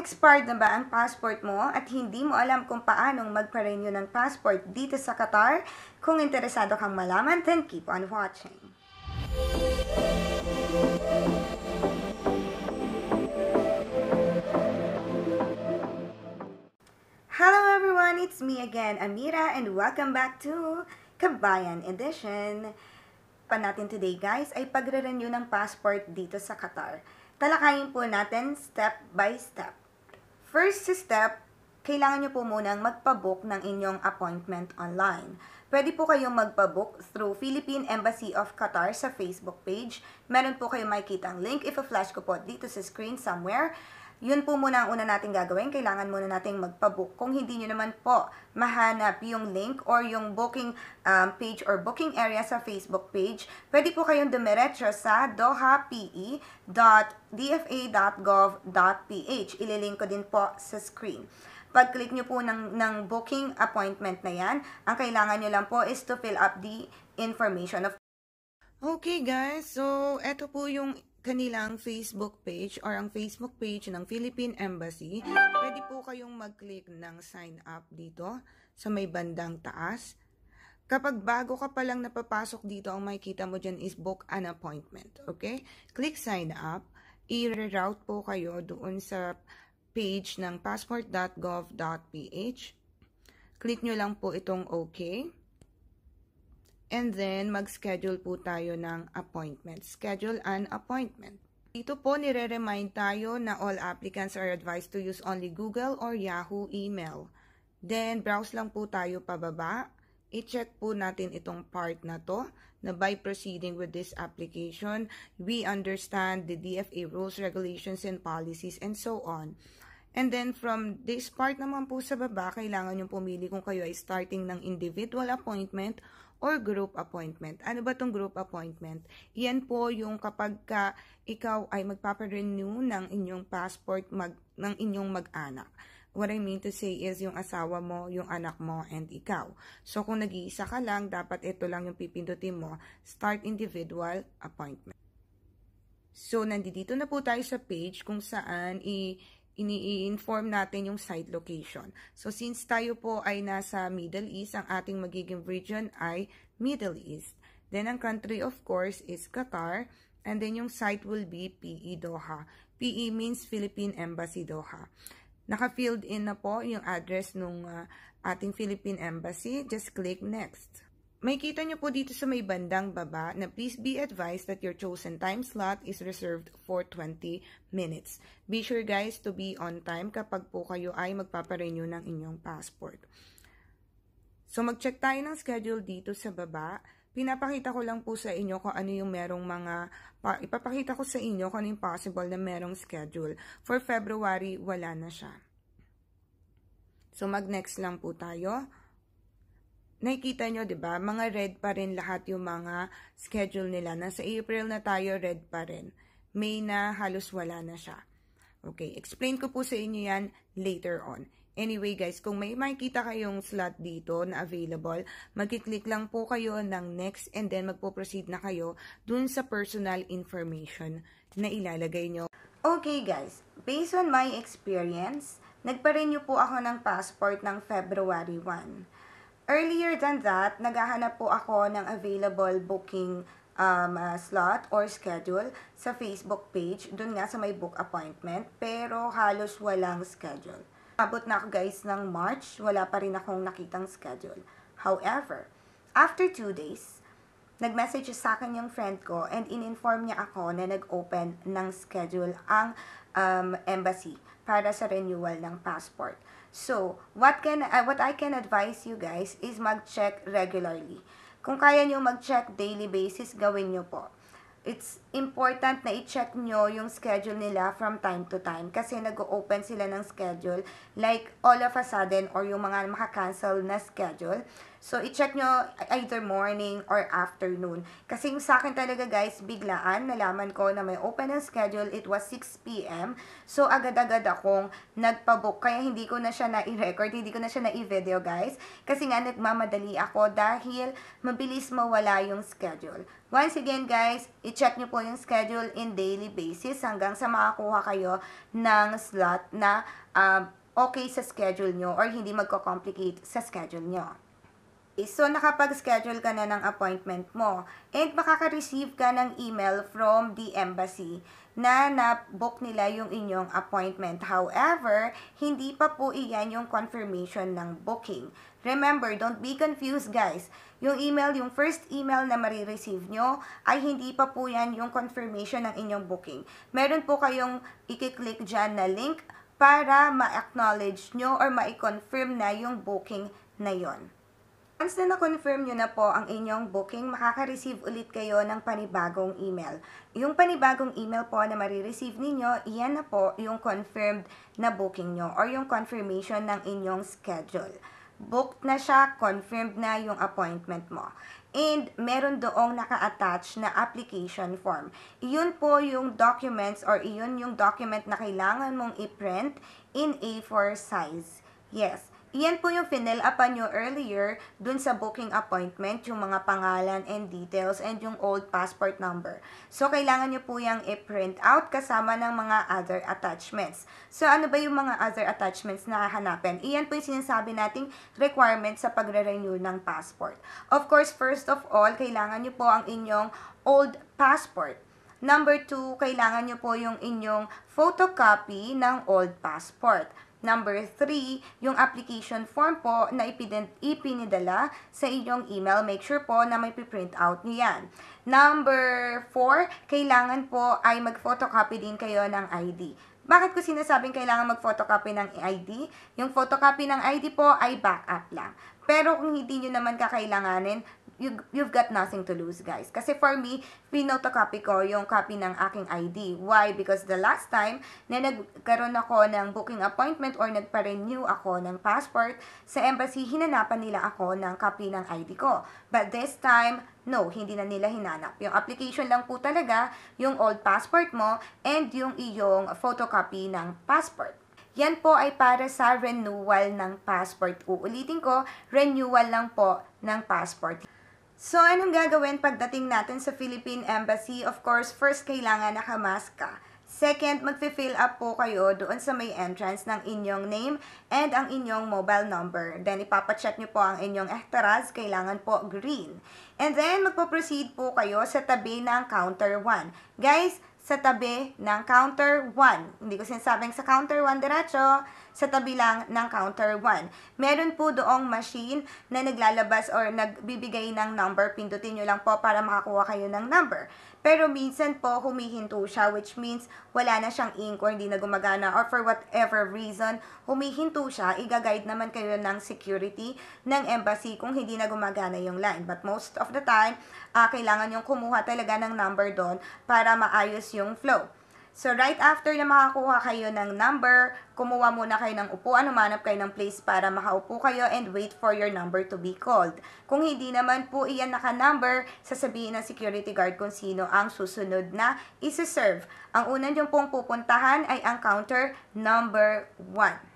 Expired na ba ang passport mo at hindi mo alam kung paanong magpa-renew ng passport dito sa Qatar? Kung interesado kang malaman, then keep on watching. Hello everyone, it's me again, Amira, and welcome back to Kabayan Edition. Pa natin today guys ay pagre-renew ng passport dito sa Qatar. Talakayin po natin step by step. First step, kailangan nyo po munang magpabook ng inyong appointment online. Pwede po kayong magpabook through Philippine Embassy of Qatar sa Facebook page. Meron po kayong makikita ang link if a flash ko po dito sa screen somewhere. Yun po muna ang una nating gagawin. Kailangan muna nating magpabook. Kung hindi nyo naman po mahanap yung link or yung booking um, page or booking area sa Facebook page, pwede po kayong dumiretso sa dohape.dfa.gov.ph. Ililink ko din po sa screen. Pag-click nyo po ng, ng booking appointment na yan, ang kailangan nyo lang po is to fill up the information. Of okay guys, so eto po yung kanilang Facebook page or ang Facebook page ng Philippine Embassy, pwede po kayong mag-click ng sign up dito sa may bandang taas. Kapag bago ka palang napapasok dito, ang makikita mo dyan is book an appointment. Okay? Click sign up. I-reroute po kayo doon sa page ng passport.gov.ph. Click nyo lang po itong okay. And then, mag-schedule po tayo ng appointment. Schedule an appointment. Dito po, nire-remind tayo na all applicants are advised to use only Google or Yahoo email. Then, browse lang po tayo pababa. I-check po natin itong part na to na by proceeding with this application, we understand the DFA rules, regulations, and policies, and so on. And then from this part naman po sa baba, kailangan nyo pumili kung kayo ay starting ng individual appointment or group appointment. Ano ba tong group appointment? Yan po yung kapag ka ikaw ay magpaparenew ng inyong passport mag, ng inyong mag-anak. What I mean to say is yung asawa mo, yung anak mo, and ikaw. So kung nag-iisa ka lang, dapat ito lang yung pipindutin mo, start individual appointment. So nandito na po tayo sa page kung saan i- ini-inform natin yung site location. So, since tayo po ay nasa Middle East, ang ating magiging region ay Middle East. Then, ang country, of course, is Qatar. And then, yung site will be PE Doha. PE means Philippine Embassy Doha. Naka-filled in na po yung address ng uh, ah, ating Philippine Embassy. Just click Next. Makikita nyo po dito sa may bandang baba na please be advised that your chosen time slot is reserved for 20 minutes. Be sure guys to be on time kapag po kayo ay magpaparenew ng inyong passport. So mag-check tayo ng schedule dito sa baba. Pinapakita ko lang po sa inyo kung ano yung merong mga, ipapakita ko sa inyo kung ano possible na merong schedule. For February, wala na siya. So mag-next lang po tayo nakikita nyo, di ba, mga red pa rin lahat yung mga schedule nila. Nasa April na tayo, red pa rin. May na halos wala na siya. Okay, explain ko po sa inyo yan later on. Anyway guys, kung may makikita kayong slot dito na available, mag-click lang po kayo ng next and then magpo-proceed na kayo dun sa personal information na ilalagay nyo. Okay guys, based on my experience, nagpa-renew po ako ng passport ng February 1. Earlier than that, naghahanap po ako ng available booking um, uh, slot or schedule sa Facebook page, dun nga sa may book appointment, pero halos walang schedule. Abot na ako guys ng March, wala pa rin akong nakitang schedule. However, after two days, nag-message sa akin yung friend ko and in-inform niya ako na nag-open ng schedule ang um, embassy para sa renewal ng passport. So, what can uh, what I can advise you guys is mag-check regularly. Kung kaya niyo mag-check daily basis, gawin niyo po. It's important na i-check nyo yung schedule nila from time to time kasi nag-open sila ng schedule like all of a sudden or yung mga makacancel na schedule So, i-check nyo either morning or afternoon. Kasi yung sa akin talaga guys, biglaan, nalaman ko na may open ang schedule. It was 6pm. So, agad-agad akong nagpabook. Kaya hindi ko na siya na-record, hindi ko na siya na-video guys. Kasi nga, nagmamadali ako dahil mabilis mawala yung schedule. Once again guys, i-check nyo po yung schedule in daily basis hanggang sa makakuha kayo ng slot na uh, okay sa schedule nyo or hindi magko-complicate sa schedule nyo. Eh, so nakapag-schedule ka na ng appointment mo and makaka-receive ka ng email from the embassy na na-book nila yung inyong appointment. However, hindi pa po iyan yung confirmation ng booking. Remember, don't be confused guys. Yung email, yung first email na marireceive nyo ay hindi pa po yan yung confirmation ng inyong booking. Meron po kayong ikiklik dyan na link para ma-acknowledge nyo or ma-confirm na yung booking na yon. Once na na-confirm nyo na po ang inyong booking, makaka-receive ulit kayo ng panibagong email. Yung panibagong email po na marireceive ninyo, iyan na po yung confirmed na booking nyo or yung confirmation ng inyong schedule. Booked na siya, confirmed na yung appointment mo. And meron doong naka-attach na application form. Iyon po yung documents or iyon yung document na kailangan mong i-print in A4 size. Yes, Iyan po yung finel upan nyo earlier dun sa booking appointment, yung mga pangalan and details and yung old passport number. So, kailangan nyo po yung i-print out kasama ng mga other attachments. So, ano ba yung mga other attachments na hahanapin? Iyan po yung sinasabi nating requirement sa pagre-renew ng passport. Of course, first of all, kailangan nyo po ang inyong old passport. Number two, kailangan nyo po yung inyong photocopy ng old passport. Number 3, yung application form po na ipinidala sa inyong email, make sure po na may print out niyan. yan. Number 4, kailangan po ay mag-photocopy din kayo ng ID. Bakit ko sinasabing kailangan mag-photocopy ng ID? Yung photocopy ng ID po ay backup lang. Pero kung hindi nyo naman kakailanganin, you, you've got nothing to lose, guys. Kasi for me, pinotocopy ko yung copy ng aking ID. Why? Because the last time na nagkaroon ako ng booking appointment or nagpa-renew ako ng passport, sa embassy, hinanapan nila ako ng copy ng ID ko. But this time, no, hindi na nila hinanap. Yung application lang po talaga, yung old passport mo, and yung iyong photocopy ng passport. Yan po ay para sa renewal ng passport. Uulitin ko, renewal lang po ng passport. So, anong gagawin pagdating natin sa Philippine Embassy? Of course, first, kailangan nakamask ka. Second, magfi-fill up po kayo doon sa may entrance ng inyong name and ang inyong mobile number. Then, ipapacheck nyo po ang inyong ehtaraz, kailangan po green. And then, magpo-proceed po kayo sa tabi ng counter 1. Guys, sa tabi ng counter 1. Hindi ko sinasabing sa counter 1 diretso, sa tabi lang ng counter 1. Meron po doong machine na naglalabas or nagbibigay ng number. Pindutin nyo lang po para makakuha kayo ng number. Pero minsan po, humihinto siya, which means wala na siyang ink or hindi na gumagana or for whatever reason, humihinto siya, igaguide naman kayo ng security ng embassy kung hindi na gumagana yung line. But most of the time, uh, kailangan yung kumuha talaga ng number doon para maayos yung flow. So, right after na makakuha kayo ng number, kumuha muna kayo ng upuan, humanap kayo ng place para makaupo kayo and wait for your number to be called. Kung hindi naman po iyan naka-number, sasabihin ng security guard kung sino ang susunod na isa-serve. Ang una nyo pong pupuntahan ay ang counter number 1.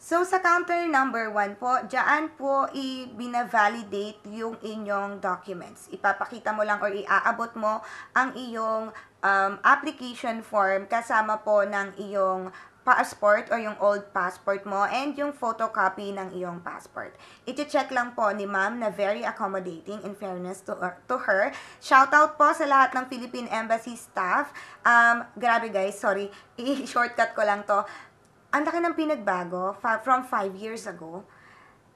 So, sa counter number 1 po, dyan po i-validate yung inyong documents. Ipapakita mo lang or iaabot mo ang iyong um, application form kasama po ng iyong passport or yung old passport mo and yung photocopy ng iyong passport. Iti-check lang po ni ma'am na very accommodating in fairness to, her, to her. Shout out po sa lahat ng Philippine Embassy staff. Um, grabe guys, sorry. I-shortcut ko lang to. Ang laki ng pinagbago from 5 years ago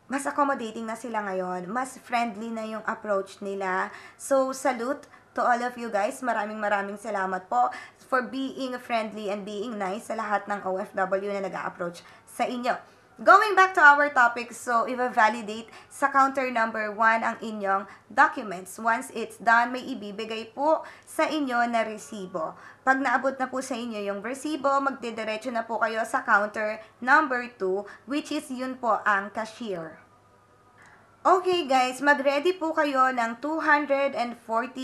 mas accommodating na sila ngayon, mas friendly na yung approach nila. So, salute to all of you guys. Maraming maraming salamat po for being friendly and being nice sa lahat ng OFW na nag-approach sa inyo. Going back to our topic, so i-validate sa counter number 1 ang inyong documents. Once it's done, may ibibigay po sa inyo na resibo. Pag naabot na po sa inyo yung resibo, magdidiretso na po kayo sa counter number 2, which is yun po ang cashier. Okay guys, mag-ready po kayo ng 240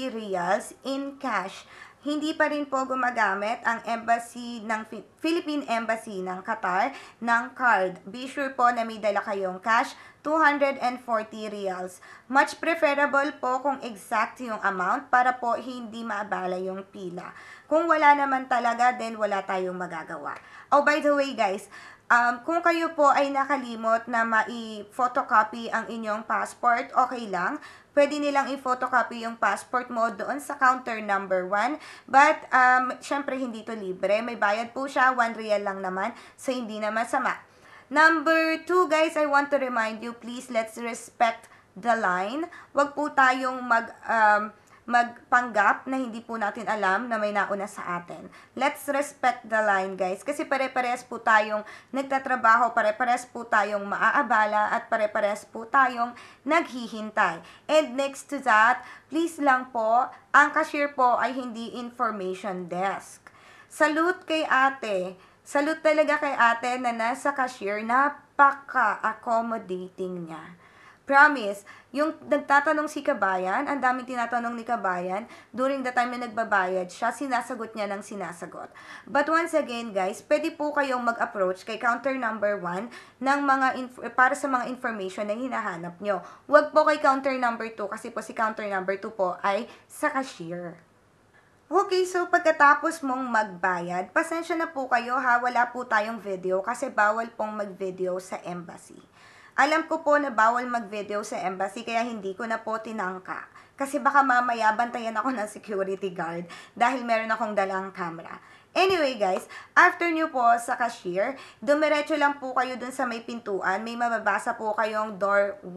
reals in cash. Hindi pa rin po gumagamit ang embassy ng Philippine Embassy ng Qatar ng card. Be sure po na may dala kayong cash, 240 reals. Much preferable po kung exact yung amount para po hindi maabala yung pila. Kung wala naman talaga, then wala tayong magagawa. Oh, by the way guys, Um, kung kayo po ay nakalimot na ma photocopy ang inyong passport, okay lang. Pwede nilang i-photocopy yung passport mo doon sa counter number 1. But, um, syempre, hindi to libre. May bayad po siya, 1 real lang naman. So, hindi naman masama. Number 2, guys, I want to remind you, please, let's respect the line. Huwag po tayong mag... Um, magpanggap na hindi po natin alam na may nauna sa atin. Let's respect the line, guys. Kasi pare-pares po tayong nagtatrabaho, pare-pares po tayong maaabala, at pare-pares po tayong naghihintay. And next to that, please lang po, ang cashier po ay hindi information desk. Salute kay ate. Salute talaga kay ate na nasa cashier. Napaka-accommodating niya Promise, yung nagtatanong si Kabayan, ang daming tinatanong ni Kabayan, during the time na nagbabayad siya, sinasagot niya ng sinasagot. But once again, guys, pwede po kayong mag-approach kay counter number 1 ng mga eh, para sa mga information na hinahanap nyo. Huwag po kay counter number 2 kasi po si counter number 2 po ay sa cashier. Okay, so pagkatapos mong magbayad, pasensya na po kayo ha, wala po tayong video kasi bawal pong mag-video sa embassy. Alam ko po na bawal mag-video sa embassy kaya hindi ko na po tinangka. Kasi baka mamaya bantayan ako ng security guard dahil meron akong dalang camera. Anyway guys, after nyo po sa cashier, dumiretso lang po kayo dun sa may pintuan. May mababasa po kayong door 1.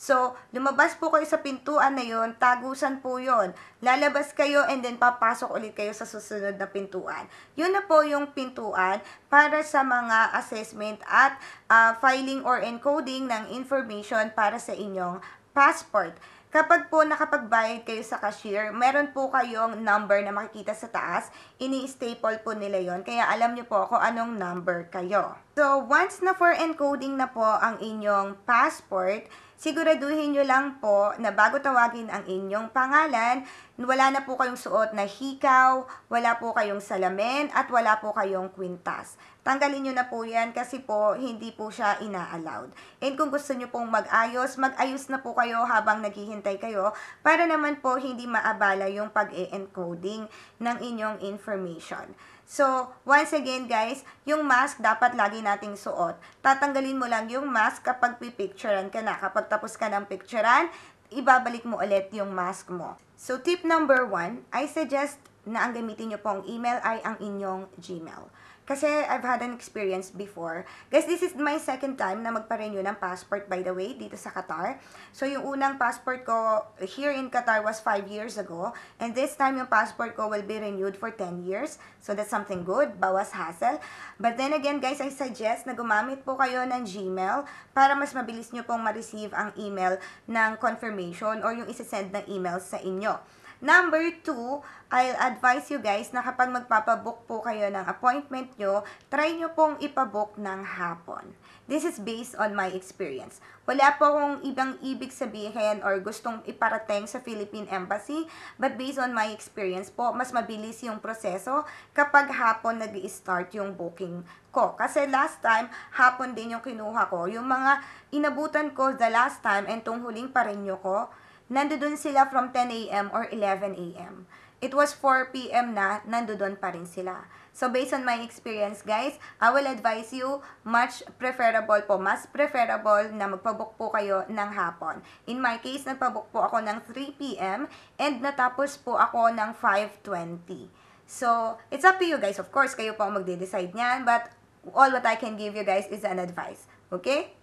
So, lumabas po kayo sa pintuan na yon, tagusan po yon. Lalabas kayo and then papasok ulit kayo sa susunod na pintuan. Yun na po yung pintuan para sa mga assessment at uh, filing or encoding ng information para sa inyong passport. Kapag po nakapagbayad kayo sa cashier, meron po kayong number na makikita sa taas. Ini-staple po nila yon Kaya alam nyo po kung anong number kayo. So, once na for encoding na po ang inyong passport, siguraduhin nyo lang po na bago tawagin ang inyong pangalan, wala na po kayong suot na hikaw, wala po kayong salamin, at wala po kayong kwintas. Tanggalin nyo na po yan kasi po hindi po siya ina-allowed. And kung gusto nyo pong mag-ayos, mag-ayos na po kayo habang naghihintay kayo para naman po hindi maabala yung pag-e-encoding ng inyong information. So, once again guys, yung mask dapat lagi nating suot. Tatanggalin mo lang yung mask kapag pipicturean ka na. Kapag tapos ka ng picturean, ibabalik mo ulit yung mask mo. So, tip number one, I suggest na ang gamitin nyo pong email ay ang inyong Gmail. Kasi I've had an experience before. Guys, this is my second time na magpa-renew ng passport by the way dito sa Qatar. So yung unang passport ko here in Qatar was 5 years ago and this time yung passport ko will be renewed for 10 years. So that's something good, bawas hassle. But then again guys, I suggest na gumamit po kayo ng Gmail para mas mabilis nyo pong ma-receive ang email ng confirmation or yung isa-send na email sa inyo. Number two, I'll advise you guys na kapag magpapabook po kayo ng appointment nyo, try nyo pong ipabook ng hapon. This is based on my experience. Wala po akong ibang ibig sabihin or gustong iparating sa Philippine Embassy, but based on my experience po, mas mabilis yung proseso kapag hapon nag start yung booking ko. Kasi last time, hapon din yung kinuha ko. Yung mga inabutan ko the last time and tong huling parenyo ko, nandoon sila from 10 a.m. or 11 a.m. It was 4 p.m. na, nandoon pa rin sila. So, based on my experience, guys, I will advise you, much preferable po, mas preferable na magpabook po kayo ng hapon. In my case, nagpabook po ako ng 3 p.m. and natapos po ako ng 5.20. So, it's up to you guys, of course, kayo po ang magde-decide niyan, but all what I can give you guys is an advice. Okay?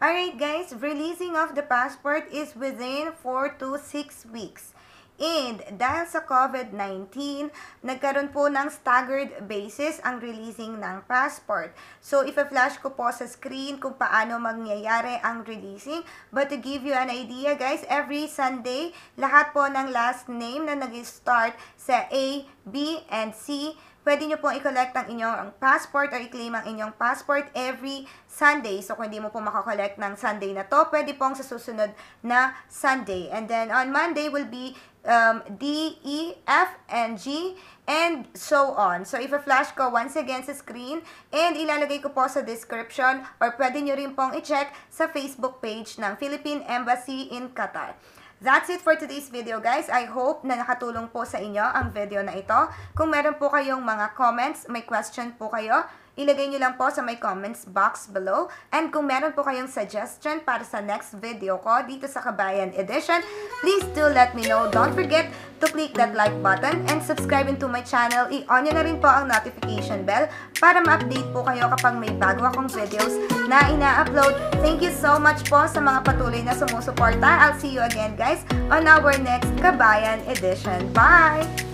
Alright guys, releasing of the passport is within 4 to 6 weeks. And dahil sa COVID-19, nagkaroon po ng staggered basis ang releasing ng passport. So, ipa-flash ko po sa screen kung paano mangyayari ang releasing. But to give you an idea, guys, every Sunday, lahat po ng last name na nag-start sa A, B, and C, pwede nyo pong i-collect ang inyong passport or i-claim ang inyong passport every Sunday. So, kung hindi mo po makakollect ng Sunday na to, pwede pong sa susunod na Sunday. And then, on Monday will be um, D, E, F, and G, and so on. So, if flash ko once again sa screen, and ilalagay ko po sa description, or pwede nyo rin pong i-check sa Facebook page ng Philippine Embassy in Qatar. That's it for today's video guys. I hope na nakatulong po sa inyo ang video na ito. Kung meron po kayong mga comments, may question po kayo, ilagay nyo lang po sa my comments box below. And kung meron po kayong suggestion para sa next video ko dito sa Kabayan Edition, please do let me know. Don't forget to click that like button and subscribe into my channel. I-on nyo na rin po ang notification bell para ma-update po kayo kapag may bago akong videos na ina-upload. Thank you so much po sa mga patuloy na sumusuporta. I'll see you again guys on our next Kabayan Edition. Bye!